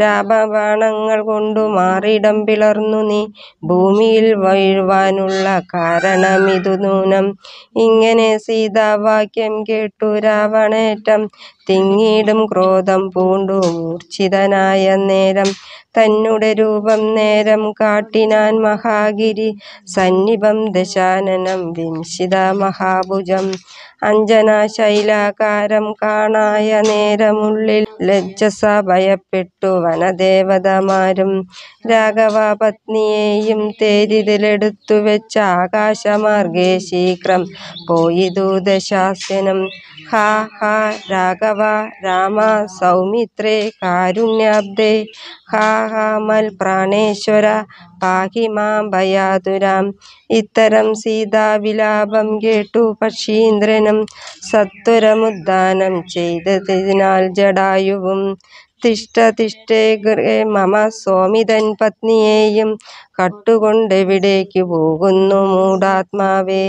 ശാപബാണങ്ങൾ കൊണ്ടു മാറിടം പിളർന്നു നീ ഭൂമിയിൽ കാരണം കാരണമിതു നൂനം ഇങ്ങനെ സീതാവാക്യം കേട്ടു രാവണേറ്റം തിങ്ങിടും ക്രോധം പൂണ്ടു മൂർച്ഛിതനായ നേരം തന്നെ രൂപം നേരം കാട്ടിനാൻ മഹാഗിരി സന്നിഭം ദശാനനം വിംശിത മഹാഭുജം അഞ്ജന ശൈലാകാരം കാണായ നേരമുള്ളിൽ ലജ്ജസ ഭയപ്പെട്ടു വനദേവതമാരും രാഘവ പത്നിയെയും തേരിതിലെടുത്തു വെച്ച ആകാശമാർഗേ ശീഘ്രം പോയി ദൂതശാസ്യനം ഹാ ഹാ രാഘവ രാമ സൗമിത്രേ കാരുണ്യാബ്ദേ ഹാ ഹാ മൽ പ്രാണേശ്വര പാഹി മാം ഭയാതുരാം ഇത്തരം സീതാവിലാപം കേട്ടു പക്ഷീന്ദ്രനും സത്വരമുദ്ദാനം ചെയ്തതിനാൽ ജടായുവും തിഷ്ടതിഷ്ടേ ഗൃഹേ മമ സ്വാമിതൻ പത്നിയെയും കട്ടുകൊണ്ടെവിടേക്കു പോകുന്നു മൂഢാത്മാവേ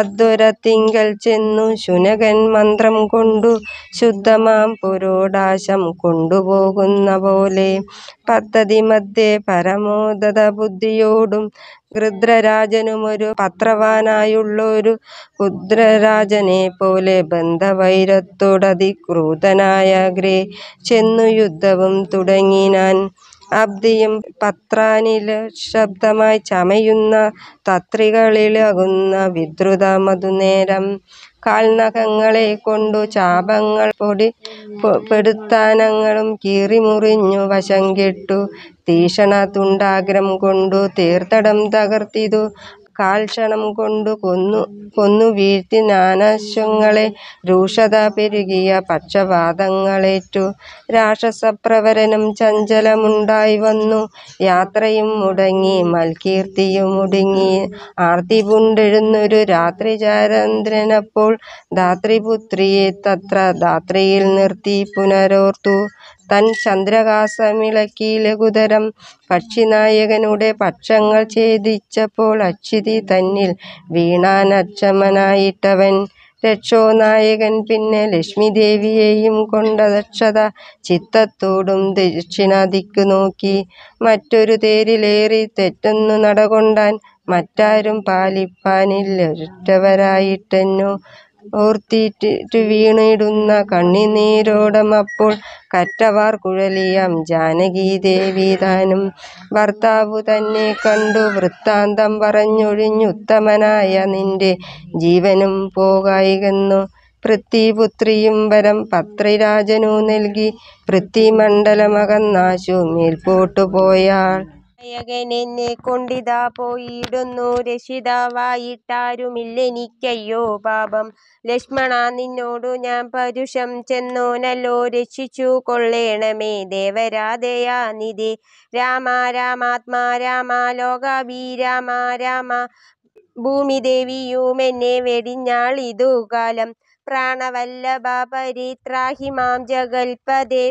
അദ്വരത്തിങ്കൽ ചെന്നു ശുനകൻ മന്ത്രം കൊണ്ടു ശുദ്ധമാം പുരോടാശം കൊണ്ടുപോകുന്ന പോലെ മധ്യേ പരമോദത ബുദ്ധിയോടും ഗൃദ്രരാജനുമൊരു പത്രവാനായുള്ളൊരു ഉദ്രരാജനെ പോലെ ക്രൂതനായ ഗ്രേ ചെന്നു യുദ്ധവും തുടങ്ങിനാൻ അബ്ദിയും പത്രാനിൽ ശബ്ദമായി ചമയുന്ന തത്രികളിലകുന്ന വിദ്രുത മധുനേരം കാൽനഖങ്ങളെ കൊണ്ടു ചാപങ്ങൾ പൊടി പെടുത്താനങ്ങളും കീറിമുറിഞ്ഞു വശം കെട്ടു തീഷണ തുണ്ടാഗ്രം കൊണ്ടു തീർത്ഥടം തകർത്തിതു കാൽക്ഷണം കൊണ്ടു കൊന്നു കൊന്നു വീഴ്ത്തി നാനാശ്വങ്ങളെ രൂക്ഷത പെരുകിയ പക്ഷവാതങ്ങളേറ്റു രാക്ഷസപ്രവരനും ചഞ്ചലമുണ്ടായി വന്നു യാത്രയും മുടങ്ങി മൽകീർത്തിയും മുടങ്ങി ആർത്തി പുണ്ടെഴുന്നൊരു രാത്രി ചാരന്ദ്രനപ്പോൾ ധാത്രിപുത്രിയെ തത്ര ധാത്രിയിൽ നിർത്തി പുനരോർത്തു തൻ ചന്ദ്രഹാസമിളക്കി ലഘുതരം പക്ഷിനായകനുടെ പക്ഷങ്ങൾ ഛേദിച്ചപ്പോൾ അക്ഷിതി തന്നിൽ വീണാൻ അക്ഷമനായിട്ടവൻ നായകൻ പിന്നെ ലക്ഷ്മിദേവിയെയും ദക്ഷത ചിത്തത്തോടും ദക്ഷിണാദിക്കു നോക്കി മറ്റൊരു തേരിലേറി തെറ്റെന്നു നടകൊണ്ടാൻ മറ്റാരും പാലിപ്പാനില്ലൊരുറ്റവരായിട്ടെന്നു ഓർത്തിട്ടിട്ടു വീണിടുന്ന കണ്ണിനീരോടമപ്പോൾ കറ്റവാർ കുഴലിയാം ജാനകീദേവി താനും ഭർത്താവു തന്നെ കണ്ടു വൃത്താന്തം പറഞ്ഞൊഴിഞ്ഞുത്തമനായ നിന്റെ ജീവനും പോകായികന്നു പൃഥ്വിപുത്രിയും വരം പത്രിരാജനു നൽകി പൃഥ്വിമണ്ഡലമകന്നാശു മേൽപോട്ടു പോയാൾ നായകനെന്നെ കൊണ്ടിതാ പോയിടുന്നു രക്ഷിതാവായിട്ടാരുമില്ലെനിക്കയ്യോ പാപം ലക്ഷ്മണാ നിന്നോടു ഞാൻ പരുഷം ചെന്നോനല്ലോ രക്ഷിച്ചു കൊള്ളേണമേ ദേവരാധയാനിധി രാമ രാമാത്മാ രാമ ലോകാഭി രാമ രാമ ഭൂമിദേവിയുമെന്നെ വെടിഞ്ഞാളിതു കാലം പ്രാണവല്ലഭ പരിത്രാഹി മാം ജഗൽപദേ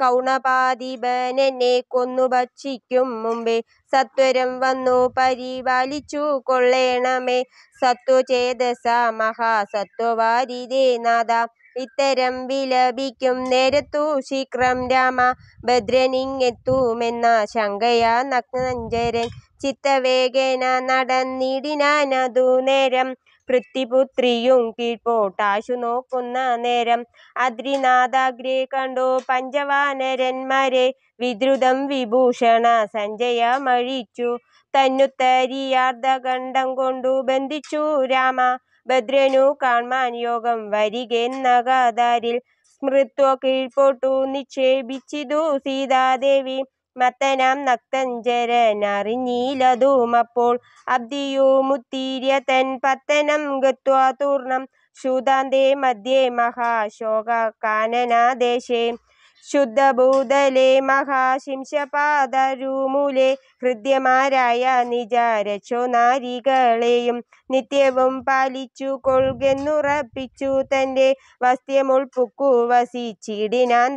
കൗണപാതിപനെന്നെ കൊന്നു ഭക്ഷിക്കും മുമ്പേ സത്വരം വന്നു പരിപാലിച്ചു കൊള്ളേണമേ സത്വചേതസ മഹാസത്വവാരിതേ നാഥ ഇത്തരം വിലപിക്കും നേരത്തു ശീക്രം രാമ ഭദ്രനിങ്ങെത്തുമെന്ന ശങ്കയാ നഗ്നഞ്ചരൻ ചിത്തവേഗേന നടന്നിടിനാനതു നേരം പൃഥ്വിപുത്രിയും കീഴ്പോട്ടാശു നോക്കുന്ന നേരം അദ്രിനാഥാഗ്രേ കണ്ടോ പഞ്ചവാനരന്മാരെ വിദ്രുതം വിഭൂഷണ സഞ്ജയ മഴിച്ചു തന്നുത്തരിയാർദ്ധഖണ്ഡം കൊണ്ടു ബന്ധിച്ചു രാമ ഭദ്രനു കാൺമാൻ യോഗം വരികെന്ന കഥാരിൽ സ്മൃത്വ കീഴ്പോട്ടു നിക്ഷേപിച്ചിതു സീതാദേവി മത്തനാം നക്തഞ്ചരനറിഞ്ഞീലതുമപ്പോൾ അബ്ദിയുമുത്തീര്യ തൻ പത്തനം ഗത്വാതൂർണം ശൂതാന്തേ മധ്യേ മഹാശോകാനനാദേശേ ശുദ്ധഭൂതലേ മഹാശിംശപാദരൂമൂലെ ഹൃദ്യമാരായ നിജാരക്ഷോ നാരികളെയും നിത്യവും പാലിച്ചു കൊൾകെന്നുറപ്പിച്ചു തൻ്റെ വസ്ത്യമുൾപ്പുക്കു വസിച്ചിടിനാൻ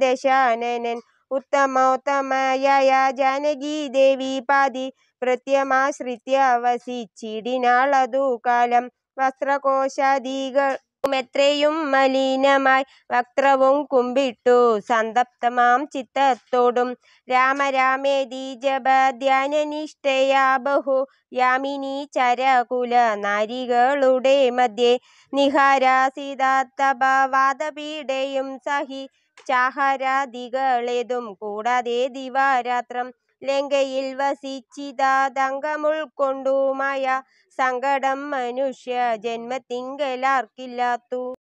ഉത്തമോത്തമയായ ജാനകി ദേവി പാതി പ്രത്യമാശ്രിത്യ വസിച്ചിടിനാളതു കാലം വസ്ത്രകോശാദികൾ എത്രയും മലിനമായി വക്രവും കുമ്പിട്ടു സന്തപ്തമാം ചിത്തത്തോടും രാമരാമേതി ജപധ്യാനനിഷ്ഠയാ ബഹു യാമിനി ചരകുല നാരികളുടെ മധ്യേ നിഹാരാസിതാത്തപ വാദപീഠയും സഹി ചാഹരാദികളേതും കൂടാതെ ദിവാരാത്രം ലങ്കയിൽ വസിച്ചിതാതങ്കമുൾക്കൊണ്ടു മായ സങ്കടം മനുഷ്യ ജന്മത്തിങ്കലാർക്കില്ലാത്തു